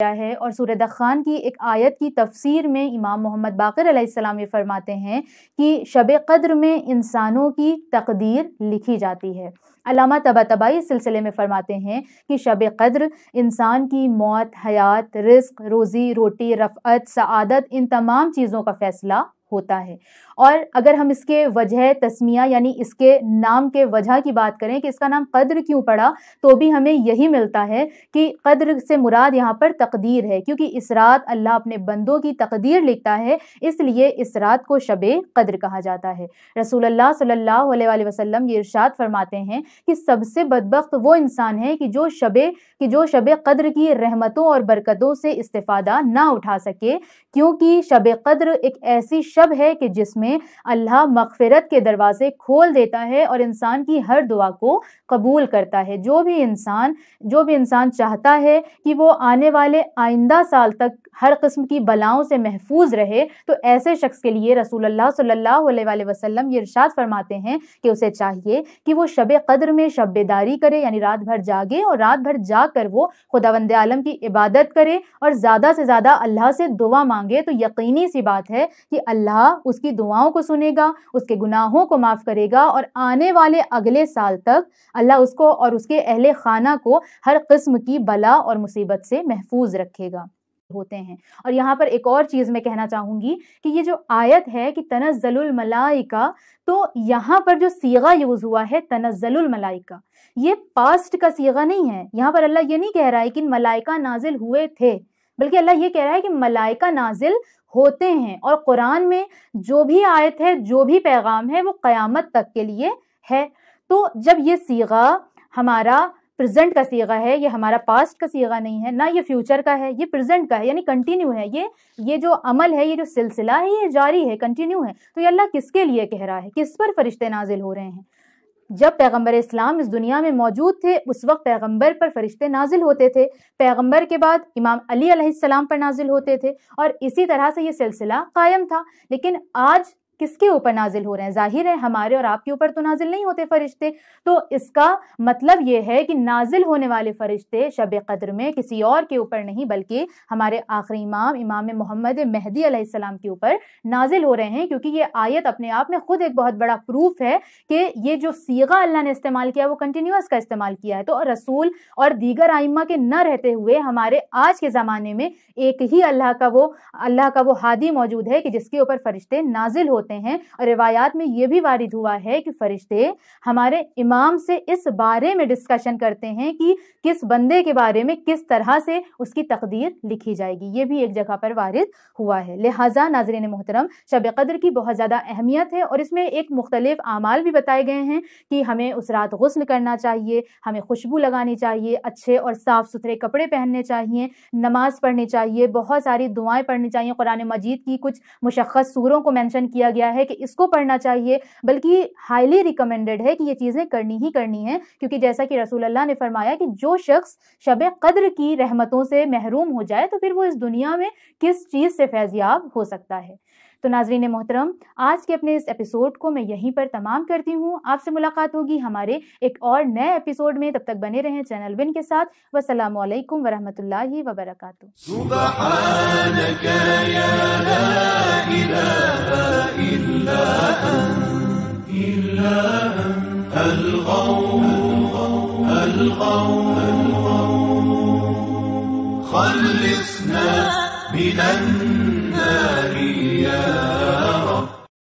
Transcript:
किया है और सूरद खान की एक आयत की तफसीर में इमाम मोहम्मद बाकर सलाम ये फरमाते हैं कि शब कद्र में इंसानों की तकदीर लिखी जाती है अलामा तबा तबाई इस सिलसिले में फरमाते हैं कि शब कद्र इंसान की मौत हयात रिस्क रोज़ी रोटी रफ़त सआदत इन तमाम चीज़ों का फ़ैसला होता है और अगर हम इसके वजह तस्मिया यानी इसके नाम के वजह की बात करें कि इसका नाम कद्र क्यों पड़ा तो भी हमें यही मिलता है कि कद्र से मुराद यहाँ पर तकदीर है क्योंकि इस रात अल्लाह अपने बंदों की तकदीर लिखता है इसलिए इस रात को शब कद्र कहा जाता है रसूल सल्ला वसलम ये इर्शाद फरमाते हैं कि सबसे बदबक वो इंसान है कि जो शब कि जो शब कद्र की रहमतों और बरकतों से इस्तफादा ना उठा सके क्योंकि शब कद्र एक ऐसी शब है कि जिसमें में अल्लाह मगफरत के दरवाज़े खोल देता है और इंसान की हर दुआ को कबूल करता है जो भी इंसान जो भी इंसान चाहता है कि वो आने वाले आइंदा साल तक हर किस्म की बलाओं से महफूज रहे तो ऐसे शख्स के लिए रसूल अलैहि वसल्लम ये इरशाद फरमाते हैं कि उसे चाहिए कि वो शब कदर में शबेदारी करे यानी रात भर जागे और रात भर जाकर वो खुदावंद आलम की इबादत करे और ज़्यादा से ज़्यादा अल्लाह से दुआ मांगे तो यकीनी सी बात है कि अल्लाह उसकी दुआ दुआओं को सुनेगा उसके गुनाहों को माफ़ करेगा और आने वाले अगले साल तक अल्लाह उसको और उसके अहल खाना को हर कस्म की बला और मुसीबत से महफूज रखेगा होते हैं और यहाँ पर एक और चीज़ मैं कहना चाहूँगी कि ये जो आयत है कि तनज़लमलाइका तो यहाँ पर जो सीगा यूज़ हुआ है तनज़लमलाइका ये पास्ट का सीगा नहीं है यहाँ पर अल्लाह ये नहीं कह रहा है कि मलाइका नाजिल हुए थे बल्कि अल्लाह ये कह रहा है कि मलाइका नाजिल होते हैं और कुरान में जो भी आयत है जो भी पैगाम है वो क़यामत तक के लिए है तो जब ये सीगा हमारा प्रेजेंट का सीगा है ये हमारा पास्ट का सीगा नहीं है ना ये फ्यूचर का है ये प्रेजेंट का है यानी कंटिन्यू है ये ये जो अमल है ये जो सिलसिला है ये जारी है कंटिन्यू है तो ये अल्लाह किसके लिए कह रहा है किस पर फरिश्ते नाजिल हो रहे हैं जब पैगंबर इस्लाम इस दुनिया में मौजूद थे उस वक्त पैगंबर पर फरिश्ते नाजिल होते थे पैगंबर के बाद इमाम अली अलैहिस्सलाम पर नाजिल होते थे और इसी तरह से ये सिलसिला कायम था लेकिन आज किसके ऊपर नाजिल हो रहे हैं जाहिर है हमारे और आपके ऊपर तो नाजिल नहीं होते फरिश्ते तो इसका मतलब यह है कि नाजिल होने वाले फरिश्ते शब कदर में किसी और के ऊपर नहीं बल्कि हमारे आखिरी इमाम इमाम मोहम्मद महदी अलैहिस्सलाम के ऊपर नाजिल हो रहे हैं क्योंकि ये आयत अपने आप में खुद एक बहुत बड़ा प्रूफ है कि ये जो सीगा अल्लाह ने इस्तेमाल किया वो कंटिन्यूस का इस्तेमाल किया है तो रसूल और दीगर आइमा के न रहते हुए हमारे आज के ज़माने में एक ही अल्लाह का वो अल्लाह का वो हादी मौजूद है कि जिसके ऊपर फरिश्ते नाजिल होते होते हैं और रिवायात में ये भी वारिद हुआ है कि फरिश्ते हमारे इमाम से इस बारे में डिस्कशन करते हैं कि किस बंदे के बारे में किस तरह से उसकी तकदीर लिखी जाएगी ये भी एक जगह पर वारिद हुआ है लिहाजा नाजरीन मोहतरम शब कदर की बहुत ज़्यादा अहमियत है और इसमें एक मुख्तलिफ आमाल भी बताए गए हैं कि हमें उस रात गसल करना चाहिए हमें खुशबू लगानी चाहिए अच्छे और साफ़ सुथरे कपड़े पहनने चाहिए नमाज़ पढ़नी चाहिए बहुत सारी दुआएं पढ़नी चाहिए कुरान मजीद की कुछ मुशक्स सूरों को मैंशन किया गया है कि इसको पढ़ना चाहिए बल्कि हाईली रिकमेंडेड है कि ये चीज़ें करनी ही करनी है क्योंकि जैसा कि रसूल अल्लाह ने फरमाया कि जो शख्स शब कद्र की रहमतों से महरूम हो जाए तो फिर वो इस दुनिया में किस चीज़ से फैजियाब हो सकता है तो नाजरीन मोहतरम आज के अपने इस एपिसोड को मैं यहीं पर तमाम करती हूँ आपसे मुलाकात होगी हमारे एक और नए एपिसोड में तब तक बने रहें चैनल विन के साथ वसलम वरहमल وبركاته خلصنا من Yeah.